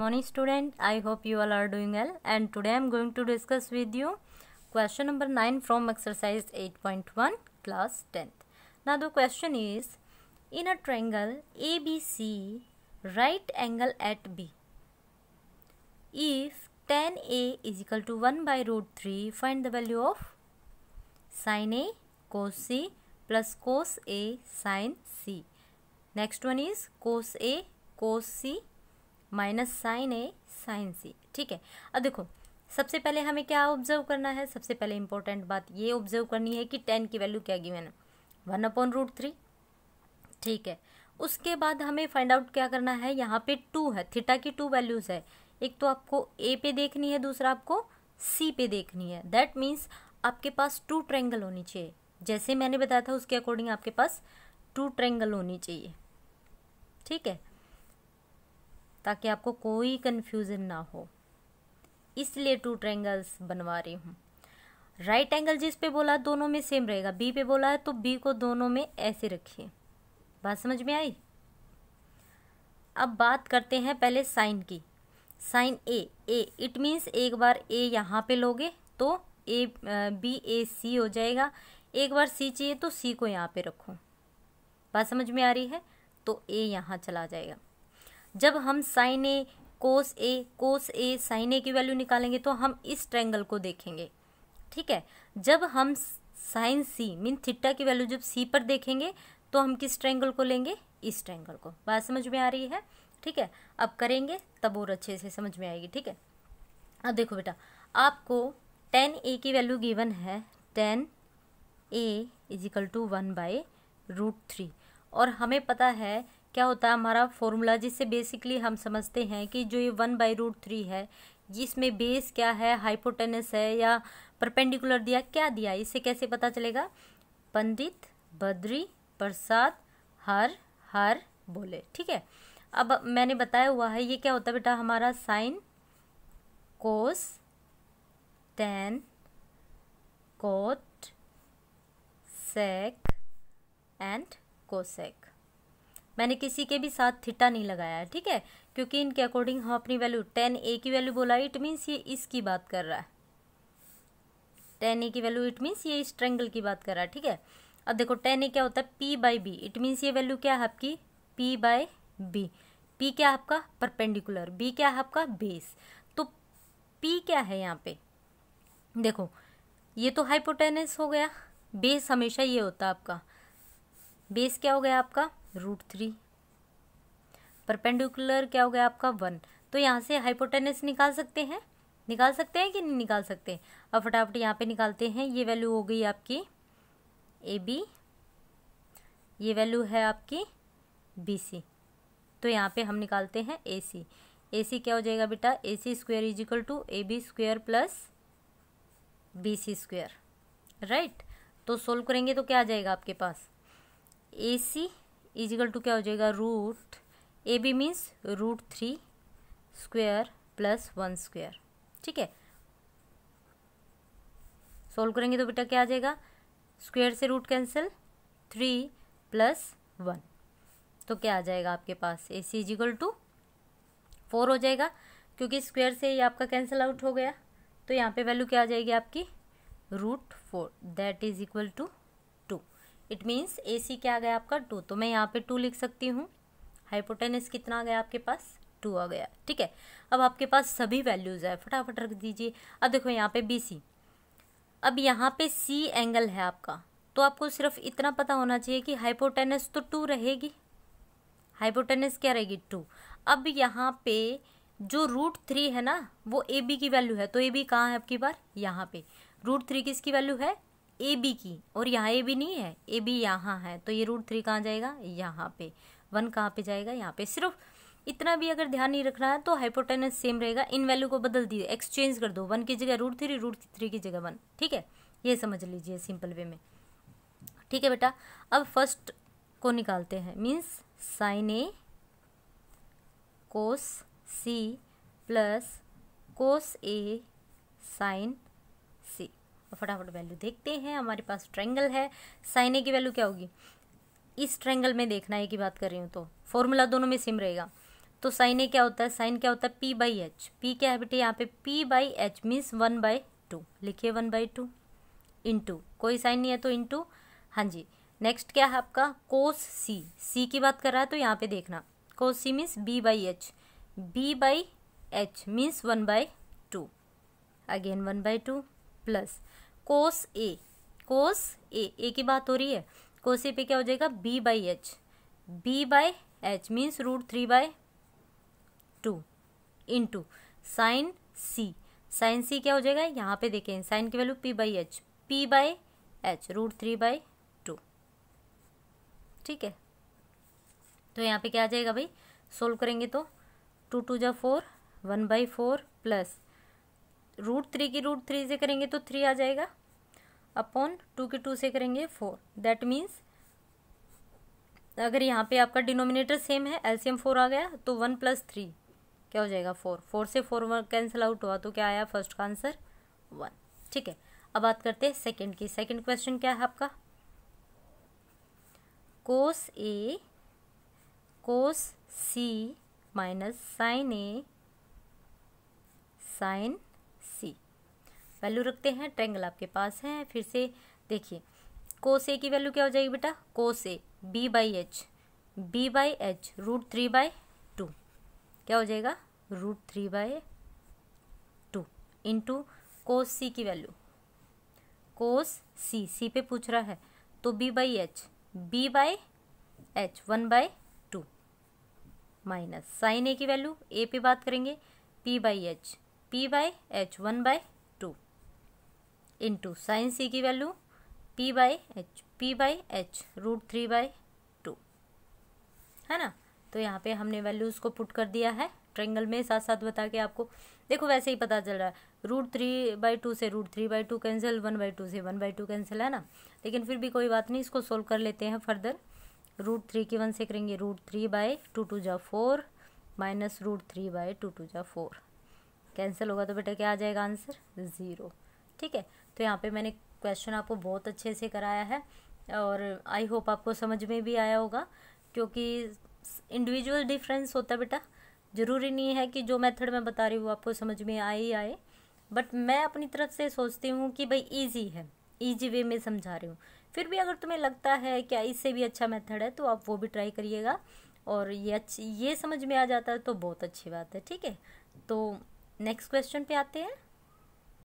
morning student i hope you all are doing well and today i'm going to discuss with you question number 9 from exercise 8.1 class 10th now the question is in a triangle abc right angle at b if tan a is equal to 1 by root 3 find the value of sine a cos c plus cos a sine c next one is cos a cos c minus sine A sine C ठीक है अब देखो सबसे पहले हमें क्या observe करना है सबसे पहले इंपॉर्टेंट बात ये ऑब्जर्व करनी है कि टेन की वैल्यू क्या गिवन है वन अपॉन रूट थ्री ठीक है उसके बाद हमें फाइंड आउट क्या करना है यहाँ पे टू है थीटा की टू वैल्यूज़ है एक तो आपको ए पे देखनी है दूसरा आपको सी पे देखनी है दैट मीन्स आपके पास टू ट्रेंगल होनी चाहिए जैसे मैंने बताया था उसके अकॉर्डिंग आपके पास टू ट्रेंगल होनी चाहिए ठीक है ताकि आपको कोई कन्फ्यूज़न ना हो इसलिए टू ट्रैंगल्स बनवा रही हूँ राइट एंगल जिस पे बोला दोनों में सेम रहेगा बी पे बोला है तो बी को दोनों में ऐसे रखिए बात समझ में आई अब बात करते हैं पहले साइन की sine A A it means एक बार ए यहाँ पे लोगे तो ए बी ए सी हो जाएगा एक बार सी चाहिए तो सी को यहाँ पे रखो बात समझ में आ रही है तो ए यहाँ चला जाएगा जब हम sign A cos A cos A sign A की वैल्यू निकालेंगे तो हम इस ट्रैंगल को देखेंगे ठीक है जब हम साइन सी मीन थिट्टा की वैल्यू जब सी पर देखेंगे तो हम किस ट्रैंगल को लेंगे इस ट्रैंगल को बात समझ में आ रही है ठीक है अब करेंगे तब और अच्छे से समझ में आएगी ठीक है अब देखो बेटा आपको टेन ए की वैल्यू गिवन है ten A equal to one by root three और हमें पता है क्या होता है हमारा फॉर्मूला जिससे बेसिकली हम समझते हैं कि जो ये वन बाई रूट थ्री है इसमें बेस क्या है हाइपोटेनस है या परपेंडिकुलर दिया क्या दिया इससे कैसे पता चलेगा पंडित बद्री प्रसाद हर हर बोले ठीक है अब मैंने बताया हुआ है ये क्या होता है बेटा हमारा sine cos tan cot sec and cosec मैंने किसी के भी साथ थिट्टा नहीं लगाया है ठीक है क्योंकि इनके अकॉर्डिंग हम अपनी वैल्यू टेन ए की वैल्यू बोला इट मीन्स ये इसकी बात कर रहा है टेन ए की वैल्यू इट मीन्स ये इस ट्रेंगल की बात कर रहा है ठीक है अब देखो टेन ए क्या होता है P by B it means ये वैल्यू क्या है आपकी पी बाय बी पी क्या है आपका परपेंडिकुलर बी क्या है आपका बेस तो पी क्या है यहाँ पे देखो ये तो हाइपोटेनस हो गया बेस हमेशा ये होता है आपका बेस क्या हो गया आपका रूट थ्री परपेंडिकुलर क्या हो गया आपका वन तो यहाँ से हाइपोटेनस निकाल सकते हैं निकाल सकते हैं कि नहीं निकाल सकते अब फटाफट यहाँ पे निकालते हैं ये वैल्यू हो गई आपकी ए बी ये वैल्यू है आपकी बी सी तो यहाँ पे हम निकालते हैं ए सी ए सी क्या हो जाएगा बेटा A C square is equal to A B square plus B C square right तो सोल्व करेंगे तो क्या आ जाएगा आपके पास ए सी इजिकल टू क्या हो जाएगा root A B means root three square plus one square ठीक है सोल्व करेंगे तो बेटा क्या आ जाएगा स्क्वेयर से root cancel three plus one तो क्या आ जाएगा आपके पास A C equal to four हो जाएगा क्योंकि स्क्वेयर से ये आपका कैंसिल आउट हो गया तो यहाँ पे वैल्यू क्या आ जाएगी आपकी root four that is equal to it means A C क्या आ गया आपका टू तो मैं यहाँ पे टू लिख सकती हूँ हाइपोटेनस कितना आ गया आपके पास टू आ गया ठीक है अब आपके पास सभी वैल्यूज़ है फटाफट रख दीजिए अब देखो यहाँ पे बी सी अब यहाँ पे सी एंगल है आपका तो आपको सिर्फ इतना पता होना चाहिए कि हाइपोटेनस तो टू रहेगी हाइपोटेनस क्या रहेगी टू अब यहाँ पे जो रूट थ्री है ना वो ए बी की वैल्यू है तो ए बी कहाँ है आपकी बार यहाँ पे रूट थ्री किसकी वैल्यू है ए बी की और यहाँ ए बी नहीं है ए बी यहाँ है तो ये रूट थ्री कहाँ जाएगा यहाँ पे वन कहाँ पे जाएगा यहाँ पे सिर्फ इतना भी अगर ध्यान नहीं रखना है तो हाइपोटेनस सेम रहेगा इन वैल्यू को बदल दिए एक्सचेंज कर दो वन की जगह रूट थ्री रूट थ्री की जगह वन ठीक है ये समझ लीजिए सिंपल वे में ठीक है बेटा अब फर्स्ट को निकालते हैं means sine A cos C plus cos A sine C तो फटाफट वैल्यू देखते हैं हमारे पास ट्रेंगल है साइन ए की वैल्यू क्या होगी इस ट्रेंगल में देखना है की बात कर रही हूँ तो फॉर्मूला दोनों में सिम रहेगा तो साइन ए क्या होता है साइन क्या होता है पी बाई एच पी क्या है बेटे यहाँ पे P by H means one by two लिखिए वन बाई टू इंटू कोई साइन नहीं है तो इंटू हाँ जी नेक्स्ट क्या है आपका कोस सी सी की बात कर रहा है तो यहाँ पे देखना cos C means B by H B by H means one by two again one by two plus cos A cos A A की बात हो रही है कोस ए पे क्या हो जाएगा B by H B by H means root three by two into sine C sine C क्या हो जाएगा यहाँ पे देखें साइन की value P by H P by H root three by two ठीक है तो यहाँ पे क्या आ जाएगा भाई सोल्व करेंगे तो टू टू जा four one by four plus root three की रूट थ्री से करेंगे तो थ्री आ जाएगा अपॉन टू के टू से करेंगे फोर दैट मीन्स अगर यहाँ पे आपका डिनोमिनेटर सेम है एलसीएम फोर आ गया तो वन प्लस थ्री क्या हो जाएगा फोर फोर से फोर कैंसिल आउट हुआ तो क्या आया फर्स्ट का आंसर वन ठीक है अब बात करते हैं सेकेंड की सेकेंड क्वेश्चन क्या है आपका cos A cos C minus sine A sine value रखते हैं ट्रेंगल आपके पास है फिर से देखिए कोस ए की वैल्यू क्या हो जाएगी बेटा cos A B by H B by H root three by two क्या हो जाएगा root three by two into cos C की वैल्यू कोस सी सी पे पूछ रहा है तो B by H B by H one by two minus sine A की वैल्यू ए पे बात करेंगे P by H P by H one by into sine C की value P by H P by H root three by two है ना तो यहाँ पे हमने वैल्यूज़ को पुट कर दिया है ट्रेंगल में साथ साथ बता के आपको देखो वैसे ही पता चल रहा है रूट थ्री बाई टू से root three by two cancel one by two से वन बाई टू कैंसिल है ना लेकिन फिर भी कोई बात नहीं इसको सोल्व कर लेते हैं फर्दर रूट थ्री की वन से करेंगे root three by two two जा four minus root three by two two जा फोर कैंसिल होगा तो बेटा क्या आ जाएगा आंसर ज़ीरो ठीक है तो यहाँ पे मैंने क्वेश्चन आपको बहुत अच्छे से कराया है और आई होप आपको समझ में भी आया होगा क्योंकि इंडिविजुअल डिफरेंस होता है बेटा ज़रूरी नहीं है कि जो मेथड मैं बता रही हूँ आपको समझ में आए ही आए बट मैं अपनी तरफ से सोचती हूँ कि भाई ईजी है ईजी वे में समझा रही हूँ फिर भी अगर तुम्हें लगता है क्या इससे भी अच्छा मेथड है तो आप वो भी ट्राई करिएगा और ये अच्छी ये समझ में आ जाता है तो बहुत अच्छी बात है ठीक है तो नेक्स्ट क्वेश्चन पे आते हैं